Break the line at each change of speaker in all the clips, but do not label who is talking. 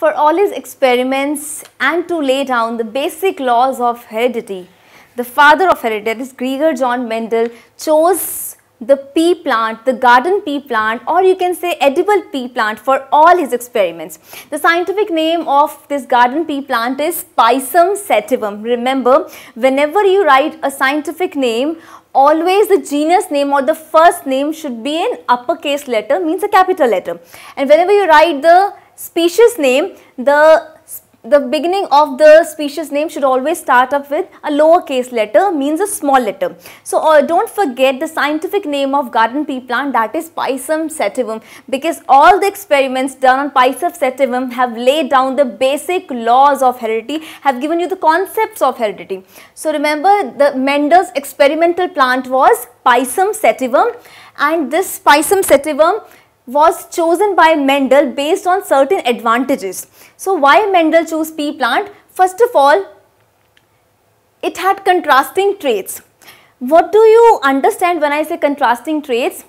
for all his experiments and to lay down the basic laws of heredity. The father of heredity, Gregor John Mendel, chose the pea plant, the garden pea plant or you can say edible pea plant for all his experiments. The scientific name of this garden pea plant is Pisum sativum. Remember, whenever you write a scientific name, always the genus name or the first name should be in uppercase letter means a capital letter. And whenever you write the species name, the the beginning of the species name should always start up with a lowercase letter means a small letter. So uh, don't forget the scientific name of garden pea plant that is Pisum sativum because all the experiments done on Pisum sativum have laid down the basic laws of heredity, have given you the concepts of heredity. So remember the Mendel's experimental plant was Pisum sativum and this Pisum sativum was chosen by Mendel based on certain advantages. So why Mendel chose pea plant? First of all, it had contrasting traits. What do you understand when I say contrasting traits?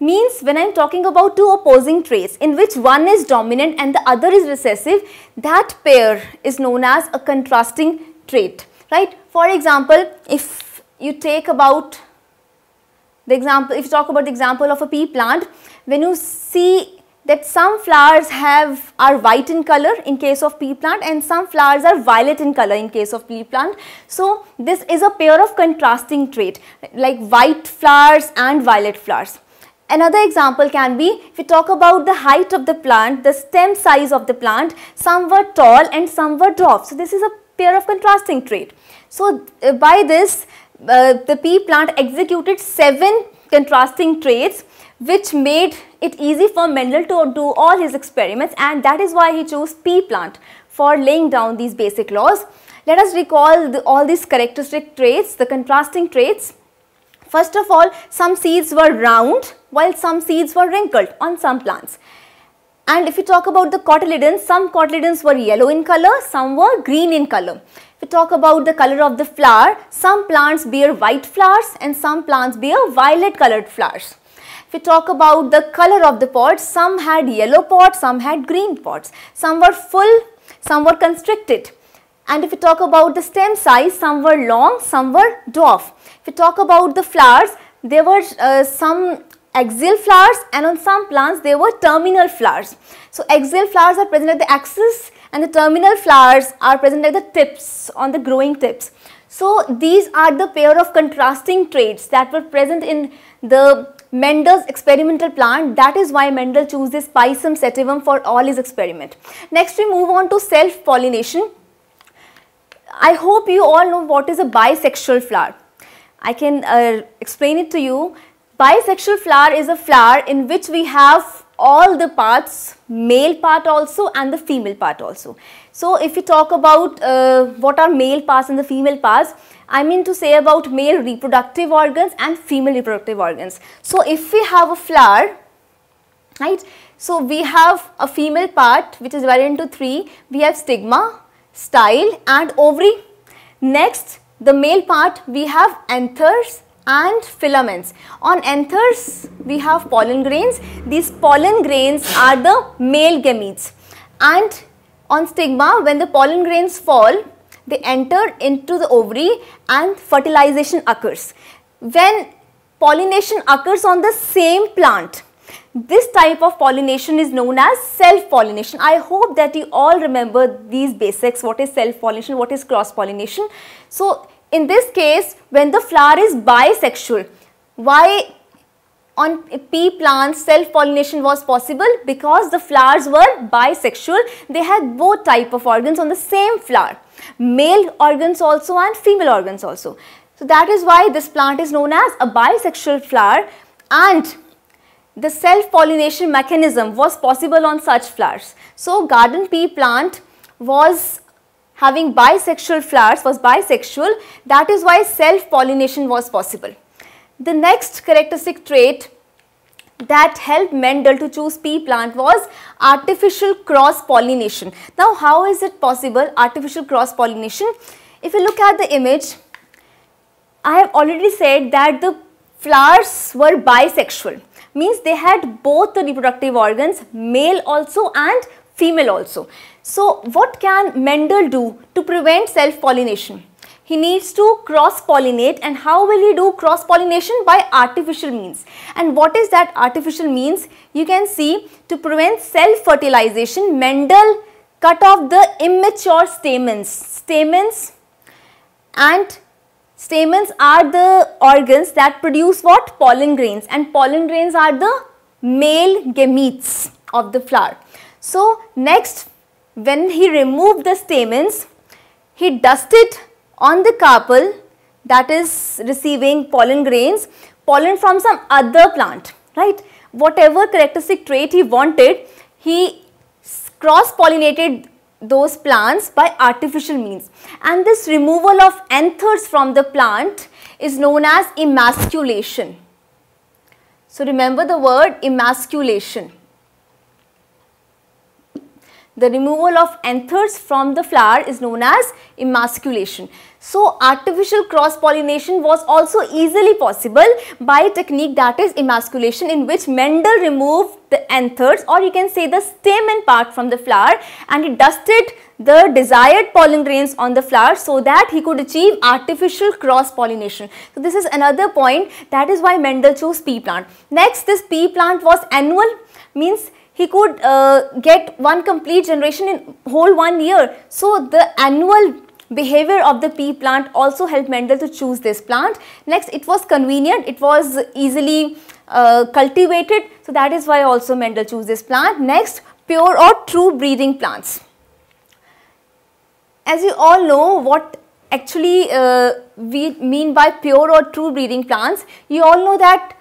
Means when I am talking about two opposing traits in which one is dominant and the other is recessive, that pair is known as a contrasting trait, right? For example, if you take about the example, if you talk about the example of a pea plant, when you see that some flowers have are white in color in case of pea plant and some flowers are violet in color in case of pea plant. So this is a pair of contrasting trait like white flowers and violet flowers. Another example can be if you talk about the height of the plant, the stem size of the plant, some were tall and some were dwarf So this is a pair of contrasting trait. So uh, by this uh, the pea plant executed seven contrasting traits which made it easy for Mendel to do all his experiments and that is why he chose pea plant for laying down these basic laws. Let us recall the, all these characteristic traits, the contrasting traits. First of all, some seeds were round while some seeds were wrinkled on some plants. And if you talk about the cotyledons, some cotyledons were yellow in color, some were green in color. If you talk about the color of the flower, some plants bear white flowers and some plants bear violet colored flowers. If you talk about the color of the pods, some had yellow pods, some had green pods. Some were full, some were constricted. And if you talk about the stem size, some were long, some were dwarf. If you talk about the flowers, there were uh, some Axil flowers and on some plants they were terminal flowers. So axil flowers are present at the axis and the terminal flowers are present at the tips on the growing tips. So these are the pair of contrasting traits that were present in the Mendel's experimental plant that is why Mendel chose this Pisum sativum for all his experiment. Next we move on to self-pollination. I hope you all know what is a bisexual flower. I can uh, explain it to you. Bisexual flower is a flower in which we have all the parts, male part also and the female part also. So if we talk about uh, what are male parts and the female parts, I mean to say about male reproductive organs and female reproductive organs. So if we have a flower, right, so we have a female part which is divided into three, we have stigma, style and ovary. Next, the male part we have anthers and filaments. On anthers, we have pollen grains. These pollen grains are the male gametes. And on stigma, when the pollen grains fall, they enter into the ovary and fertilization occurs. When pollination occurs on the same plant, this type of pollination is known as self-pollination. I hope that you all remember these basics, what is self-pollination, what is cross-pollination. So, in this case when the flower is bisexual why on pea plants self-pollination was possible because the flowers were bisexual they had both type of organs on the same flower male organs also and female organs also so that is why this plant is known as a bisexual flower and the self-pollination mechanism was possible on such flowers so garden pea plant was having bisexual flowers was bisexual that is why self-pollination was possible. The next characteristic trait that helped Mendel to choose pea plant was artificial cross-pollination. Now how is it possible artificial cross-pollination? If you look at the image, I have already said that the flowers were bisexual means they had both the reproductive organs male also and female also. So what can Mendel do to prevent self-pollination? He needs to cross-pollinate and how will he do cross-pollination? By artificial means. And what is that artificial means? You can see to prevent self-fertilization, Mendel cut off the immature stamens. Stamens and stamens are the organs that produce what? Pollen grains and pollen grains are the male gametes of the flower. So next when he removed the stamens, he dusted on the carpel that is receiving pollen grains, pollen from some other plant, right? Whatever characteristic trait he wanted, he cross-pollinated those plants by artificial means. And this removal of anthers from the plant is known as emasculation. So remember the word emasculation the removal of anthers from the flower is known as emasculation. So artificial cross-pollination was also easily possible by a technique that is emasculation in which Mendel removed the anthers or you can say the stamen part from the flower and he dusted the desired pollen grains on the flower so that he could achieve artificial cross-pollination. So this is another point that is why Mendel chose pea plant. Next this pea plant was annual means he could uh, get one complete generation in whole one year. So the annual behavior of the pea plant also helped Mendel to choose this plant. Next, it was convenient, it was easily uh, cultivated. So that is why also Mendel chose this plant. Next, pure or true breeding plants. As you all know what actually uh, we mean by pure or true breeding plants, you all know that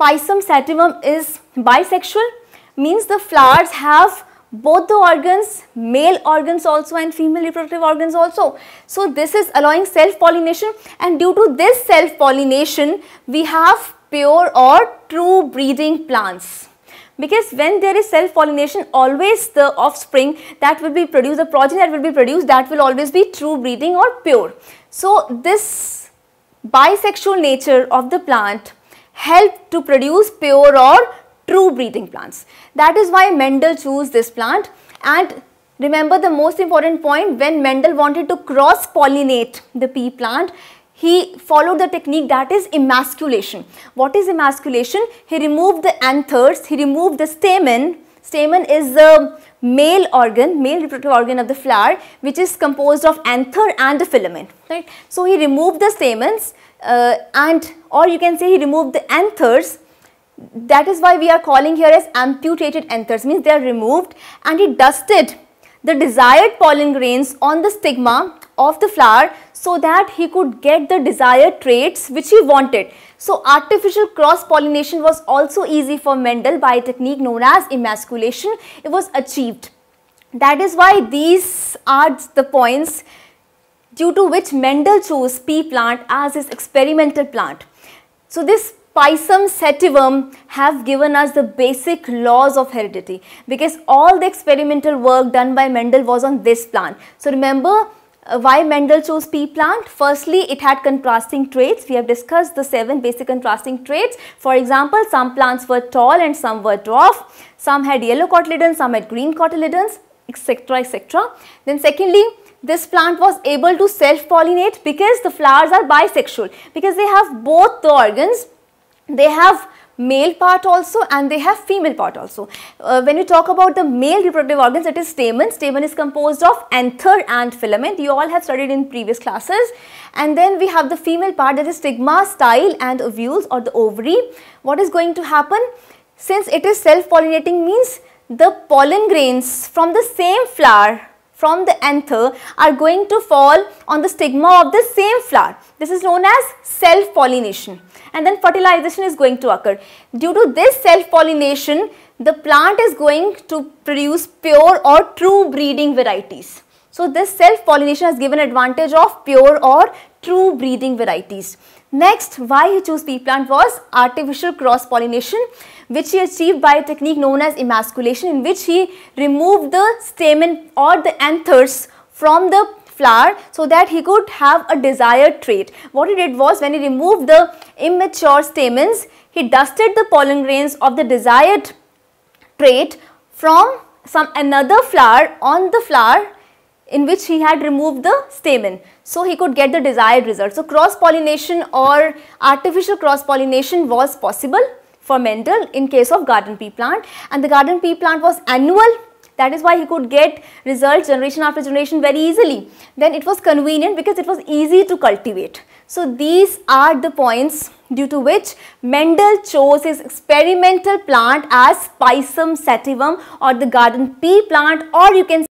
Pisum sativum is bisexual means the flowers have both the organs, male organs also and female reproductive organs also. So this is allowing self-pollination and due to this self-pollination, we have pure or true breeding plants. Because when there is self-pollination, always the offspring that will be produced, the progeny that will be produced, that will always be true breeding or pure. So this bisexual nature of the plant help to produce pure or true breathing plants. That is why Mendel chose this plant and remember the most important point when Mendel wanted to cross pollinate the pea plant he followed the technique that is emasculation. What is emasculation? He removed the anthers, he removed the stamen. Stamen is the male organ, male reproductive organ of the flower which is composed of anther and filament, right. So, he removed the stamens uh, and or you can say he removed the anthers that is why we are calling here as amputated anthers means they are removed and he dusted the desired pollen grains on the stigma of the flower so that he could get the desired traits which he wanted. So artificial cross-pollination was also easy for Mendel by a technique known as emasculation. It was achieved. That is why these are the points due to which Mendel chose pea plant as his experimental plant. So this Pisum sativum have given us the basic laws of heredity because all the experimental work done by Mendel was on this plant. So remember uh, why Mendel chose pea plant? Firstly, it had contrasting traits. We have discussed the seven basic contrasting traits. For example, some plants were tall and some were dwarf. Some had yellow cotyledons, some had green cotyledons, etc. etc. Then secondly, this plant was able to self-pollinate because the flowers are bisexual because they have both the organs they have male part also and they have female part also. Uh, when you talk about the male reproductive organs, it is stamen. Stamen is composed of anther and filament. You all have studied in previous classes. And then we have the female part that is stigma, style and ovules or the ovary. What is going to happen? Since it is self-pollinating means the pollen grains from the same flower from the anther are going to fall on the stigma of the same flower. This is known as self-pollination and then fertilization is going to occur. Due to this self-pollination, the plant is going to produce pure or true breeding varieties. So this self-pollination has given advantage of pure or true breeding varieties. Next, why he chose pea plant was artificial cross-pollination which he achieved by a technique known as emasculation in which he removed the stamen or the anthers from the flower so that he could have a desired trait. What he did was when he removed the immature stamens, he dusted the pollen grains of the desired trait from some another flower on the flower in which he had removed the stamen. So he could get the desired result. So cross-pollination or artificial cross-pollination was possible for Mendel in case of garden pea plant and the garden pea plant was annual that is why he could get results generation after generation very easily. Then it was convenient because it was easy to cultivate. So these are the points due to which Mendel chose his experimental plant as Pisum sativum or the garden pea plant or you can